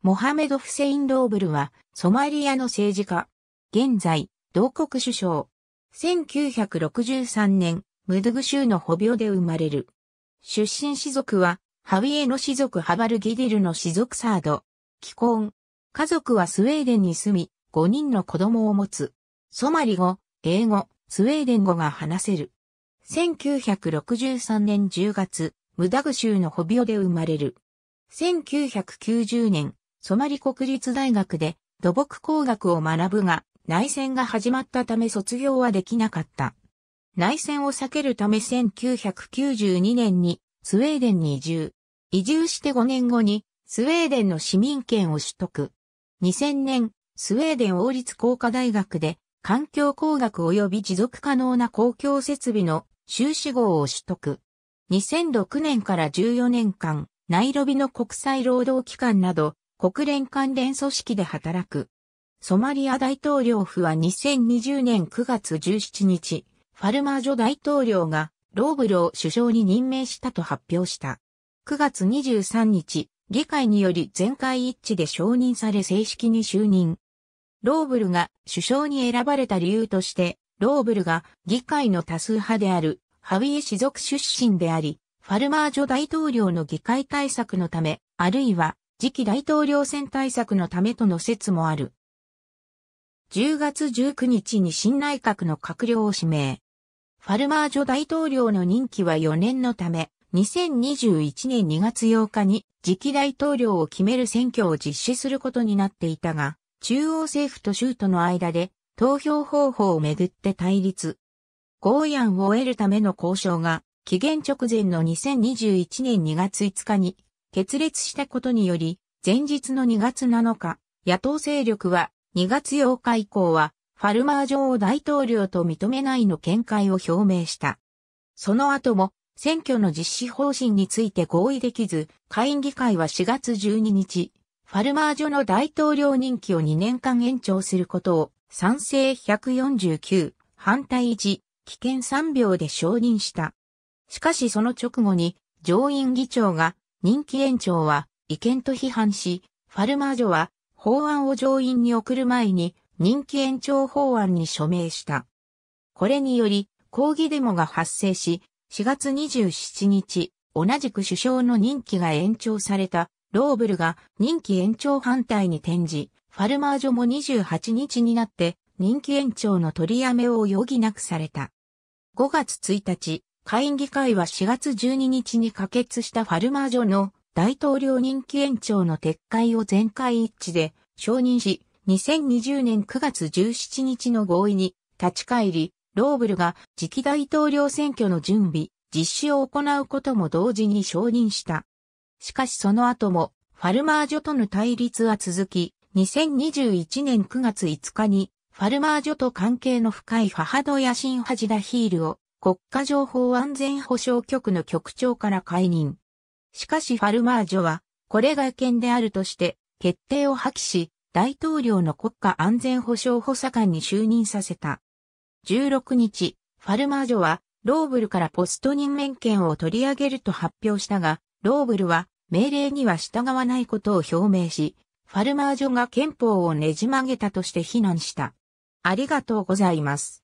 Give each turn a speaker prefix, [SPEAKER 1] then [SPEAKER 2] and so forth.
[SPEAKER 1] モハメド・フセイン・ローブルは、ソマリアの政治家。現在、同国首相。1963年、ムドグ州の保病で生まれる。出身氏族は、ハウィエの氏族ハバルギディルの氏族サード。既婚。家族はスウェーデンに住み、5人の子供を持つ。ソマリ語、英語、スウェーデン語が話せる。1963年10月、ムダグ州のホビオで生まれる。1990年、ソマリ国立大学で土木工学を学ぶが、内戦が始まったため卒業はできなかった。内戦を避けるため1992年にスウェーデンに移住。移住して5年後にスウェーデンの市民権を取得。2000年、スウェーデン王立工科大学で環境工学及び持続可能な公共設備の修士号を取得。2006年から14年間、ナイロビの国際労働機関など国連関連組織で働く。ソマリア大統領府は2020年9月17日、ファルマージョ大統領がローブルを首相に任命したと発表した。9月23日、議会により全会一致で承認され正式に就任。ローブルが首相に選ばれた理由として、ローブルが議会の多数派であるハウィエ氏族出身であり、ファルマージョ大統領の議会対策のため、あるいは次期大統領選対策のためとの説もある。10月19日に新内閣の閣僚を指名。ファルマージョ大統領の任期は4年のため、2021年2月8日に次期大統領を決める選挙を実施することになっていたが、中央政府と州都の間で投票方法をめぐって対立。合意案を得るための交渉が期限直前の2021年2月5日に決裂したことにより、前日の2月7日、野党勢力は2月8日以降は、ファルマー女王大統領と認めないの見解を表明した。その後も、選挙の実施方針について合意できず、下院議会は4月12日、ファルマージョの大統領任期を2年間延長することを賛成149、反対1、危険3秒で承認した。しかしその直後に上院議長が人気延長は違憲と批判し、ファルマージョは法案を上院に送る前に人気延長法案に署名した。これにより抗議デモが発生し、4月27日、同じく首相の任期が延長されたローブルが任期延長反対に転じ、ファルマージョも28日になって任期延長の取りやめを余儀なくされた。5月1日、下院議会は4月12日に可決したファルマージョの大統領任期延長の撤回を全会一致で承認し、2020年9月17日の合意に立ち返り、ローブルが次期大統領選挙の準備、実施を行うことも同時に承認した。しかしその後も、ファルマージョとの対立は続き、2021年9月5日に、ファルマージョと関係の深い母ンハジダヒールを国家情報安全保障局の局長から解任。しかしファルマージョは、これが意見であるとして、決定を破棄し、大統領の国家安全保障補佐官に就任させた。16日、ファルマージョは、ローブルからポスト任免権を取り上げると発表したが、ローブルは命令には従わないことを表明し、ファルマージョが憲法をねじ曲げたとして非難した。ありがとうございます。